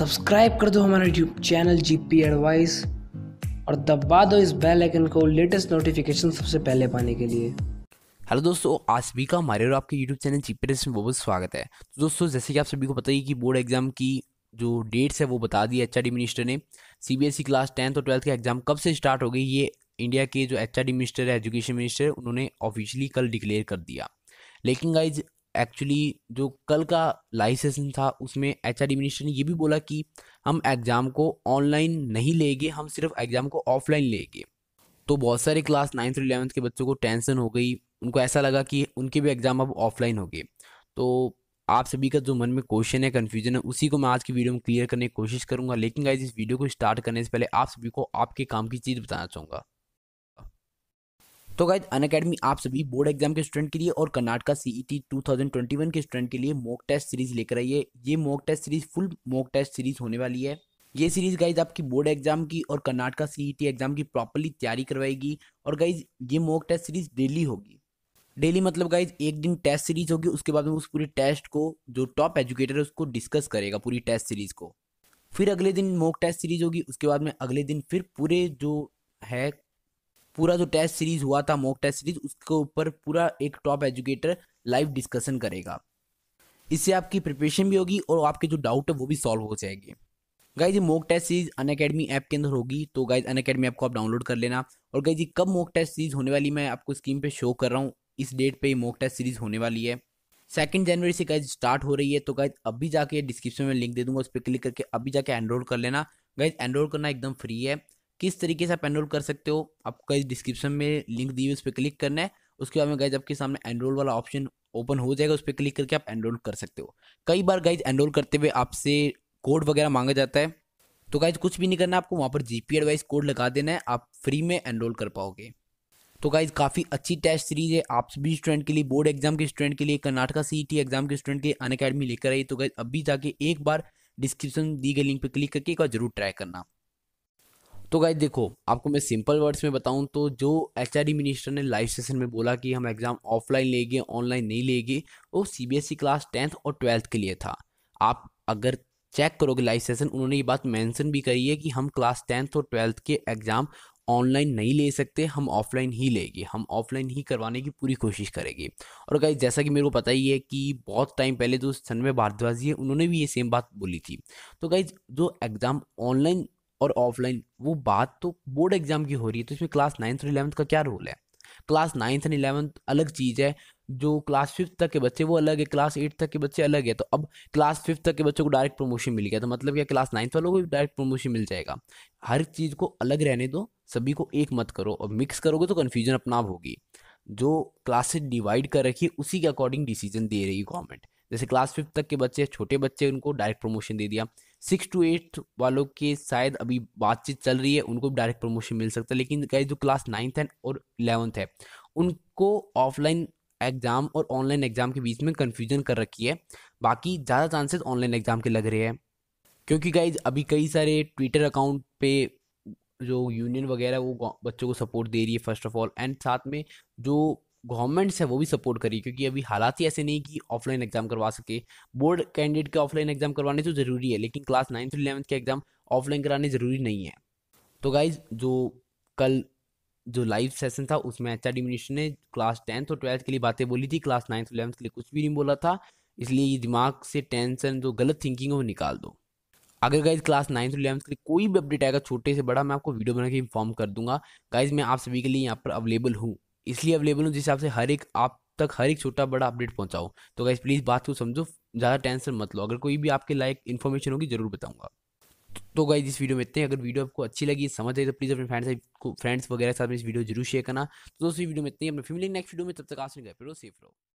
subscribe कर दो हमारा YouTube channel G P advice और दबा दो इस बेल आइकन को लेटेस्ट नोटिफिकेशन सबसे पहले पाने के लिए हेलो दोस्तों आज भी का हमारे और आपके यूट्यूब चैनल जी पी में बहुत बहुत स्वागत है तो दोस्तों जैसे कि आप सभी को पता ही कि बोर्ड एग्जाम की जो डेट्स है वो बता दी एच मिनिस्टर ने सी ई क्लास टेंथ और ट्वेल्थ के एग्जाम कब से स्टार्ट हो गई ये इंडिया के जो एच मिनिस्टर है एजुकेशन मिनिस्टर उन्होंने ऑफिशियली कल डिक्लेयर कर दिया लेकिन गाइज एक्चुअली जो कल का सेशन था उसमें एच आर मिनिस्टर ने ये भी बोला कि हम एग्ज़ाम को ऑनलाइन नहीं लेंगे हम सिर्फ एग्ज़ाम को ऑफलाइन लेंगे तो बहुत सारे क्लास नाइन्थ और इलेवंथ के बच्चों को टेंशन हो गई उनको ऐसा लगा कि उनके भी एग्ज़ाम अब ऑफलाइन हो गए तो आप सभी का जो मन में क्वेश्चन है कन्फ्यूजन है उसी को मैं आज की वीडियो में क्लियर करने की कोशिश करूंगा लेकिन गाइज इस वीडियो को स्टार्ट करने से पहले आप सभी को आपके काम की चीज़ बताना चाहूँगा तो गाइज अन अकेडमी आप सभी बोर्ड एग्जाम के स्टूडेंट के लिए और कर्नाटका सीईटी 2021 के स्टूडेंट के लिए मॉक टेस्ट सीरीज लेकर आई है ये mock test series full mock test series होने वाली है ये सीरीज गाइज आपकी बोर्ड एग्जाम की और कर्नाटका सीईटी एग्जाम की प्रॉपरली तैयारी करवाएगी और गाइज ये मॉक टेस्ट सीरीज डेली होगी डेली मतलब गाइज एक दिन टेस्ट सीरीज होगी उसके बाद में उस पूरी टेस्ट को जो टॉप एजुकेटर है उसको डिस्कस करेगा पूरी टेस्ट सीरीज को फिर अगले दिन मॉक टेस्ट सीरीज होगी उसके बाद में अगले दिन फिर पूरे जो है पूरा जो टेस्ट सीरीज हुआ था मॉक टेस्ट सीरीज उसके ऊपर पूरा एक टॉप एजुकेटर लाइव डिस्कशन करेगा इससे आपकी प्रिपरेशन भी होगी और आपके जो डाउट है वो भी सॉल्व हो जाएंगे गाइज ये mock test series Unacademy app के अंदर होगी तो गाइज अन अकेडमी ऐप को आप डाउनलोड कर लेना और गाइज ये कब मॉक टेस्ट सीरीज होने वाली मैं आपको स्क्रीन पे शो कर रहा हूँ इस डेट पे मॉक टेस्ट सीरीज होने वाली है सेकेंड जनवरी से गाइज स्टार्ट हो रही है तो गाइज अभी जाके डिस्क्रिप्शन में लिंक दे दूंगा उस पर क्लिक करके अभी जाके एनरोल कर लेना गाइज एनरोल करना एकदम फ्री है किस तरीके से आप एनरोल कर सकते हो आपका इस डिस्क्रिप्शन में लिंक दी हुई उस पर क्लिक करना है उसके बाद में गाइज आपके सामने एनरोल वाला ऑप्शन ओपन हो जाएगा उस पर क्लिक करके आप एनरोल कर सकते हो कई बार गाइज एनरोल करते हुए आपसे कोड वगैरह मांगा जाता है तो गाइज कुछ भी नहीं करना आपको वहाँ पर जी पी एडवाइस कोड लगा देना है आप फ्री में एनरोल कर पाओगे तो गाइज काफ़ी अच्छी टेस्ट सीरीज है आप सभी स्टूडेंट के लिए बोर्ड एग्जाम के स्टूडेंट के लिए कर्नाटका सी एग्जाम e के स्टूडेंट के लिए अन अकेडमी लेकर आई तो गाइज अभी जाके एक बार डिस्क्रिप्शन दी गई लिंक पर क्लिक करके एक बार जरूर ट्राई करना तो गाइज देखो आपको मैं सिंपल वर्ड्स में बताऊं तो जो एच मिनिस्टर ने लाइव सेशन में बोला कि हम एग्ज़ाम ऑफलाइन लेंगे ऑनलाइन नहीं लेंगे वो सी क्लास टेंथ और ट्वेल्थ के लिए था आप अगर चेक करोगे लाइव सेशन उन्होंने ये बात मेंशन भी करी है कि हम क्लास टेंथ और ट्वेल्थ के एग्ज़ाम ऑनलाइन नहीं ले सकते हम ऑफलाइन ही लेंगे हम ऑफलाइन ही करवाने की पूरी कोशिश करेंगे और गाइज जैसा कि मेरे को पता ही है कि बहुत टाइम पहले जो सन्मय भारद्वाजी है उन्होंने भी ये सेम बात बोली थी तो गाइज जो एग्ज़ाम ऑनलाइन और ऑफलाइन वो बात तो बोर्ड एग्जाम की हो रही है तो इसमें क्लास नाइन्थ और इलेवंथ का क्या रोल है क्लास नाइन्थ एंड इलेवंथ अलग चीज़ है जो क्लास फिफ्थ तक के बच्चे वो अलग है क्लास एट तक के बच्चे अलग है तो अब क्लास फिफ्थ तक के बच्चों को डायरेक्ट प्रमोशन मिल गया तो मतलब क्या क्लास नाइन्थ वालों को भी डायरेक्ट प्रमोशन मिल जाएगा हर चीज़ को अलग रहने दो सभी को एक मत करो और मिक्स करोगे तो कन्फ्यूजन अपना आप होगी जो क्लासेस डिवाइड कर रखी है उसी के अकॉर्डिंग डिसीजन दे रही है गवर्नमेंट जैसे क्लास फिफ्थ तक के बच्चे छोटे बच्चे उनको डायरेक्ट प्रमोशन दे दिया सिक्स टू एट वालों के शायद अभी बातचीत चल रही है उनको भी डायरेक्ट प्रमोशन मिल सकता है लेकिन गाइज जो क्लास नाइन्थ है और इलेवंथ है उनको ऑफलाइन एग्ज़ाम और ऑनलाइन एग्ज़ाम के बीच में कन्फ्यूजन कर रखी है बाकी ज़्यादा चांसेस ऑनलाइन एग्ज़ाम के लग रहे हैं क्योंकि गाइज अभी कई सारे ट्विटर अकाउंट पे जो यूनियन वगैरह वो बच्चों को सपोर्ट दे रही है फर्स्ट ऑफ ऑल एंड साथ में जो गवर्नमेंट्स है वो भी सपोर्ट करी क्योंकि अभी हालात ही ऐसे नहीं कि ऑफलाइन एग्जाम करवा सके बोर्ड कैंडिडेट के ऑफलाइन एग्जाम करवाने तो ज़रूरी है लेकिन क्लास नाइन्थ और इलेवंथ के एग्ज़ाम ऑफलाइन कराने ज़रूरी नहीं है तो गाइज जो कल जो लाइव सेशन था उसमें एच आर मिनिस्टर ने क्लास टेंथ और ट्वेल्थ के लिए बातें बोली थी क्लास नाइन्थ और इलेवंथ के लिए कुछ भी नहीं बोला था इसलिए ये दिमाग से टेंशन जो गलत थिंकिंग है वो निकाल दो अगर गाइज क्लास नाइन्थ और इलेवंथ के लिए कोई भी अपडेट आएगा छोटे से बड़ा मैं आपको वीडियो बना के इन्फॉर्म कर दूंगा गाइज मैं आप सभी के लिए यहाँ पर अवेलेबल हूँ इसलिए अवेलेबल हूँ जिस हिसाब से हर एक आप तक हर एक छोटा बड़ा अपडेट पहुँचाओ तो गाइज प्लीज़ बात को समझो ज़्यादा टेंशन मत लो अगर कोई भी आपके लायक इन्फॉर्मेशन होगी ज़रूर बताऊँगा तो गाइज इस वीडियो में इतने अगर वीडियो आपको अच्छी लगी समझ आई तो प्लीज़ अपने फ्रेंड्स फ्रेंड्स वगैरह साथ में इस वीडियो जरूर शेयर करना तो दोस्तों वीडियो में इतने अपने फैमिली नेक्स्ट वीडियो में तब तक आसने गए फिर सेफ रहो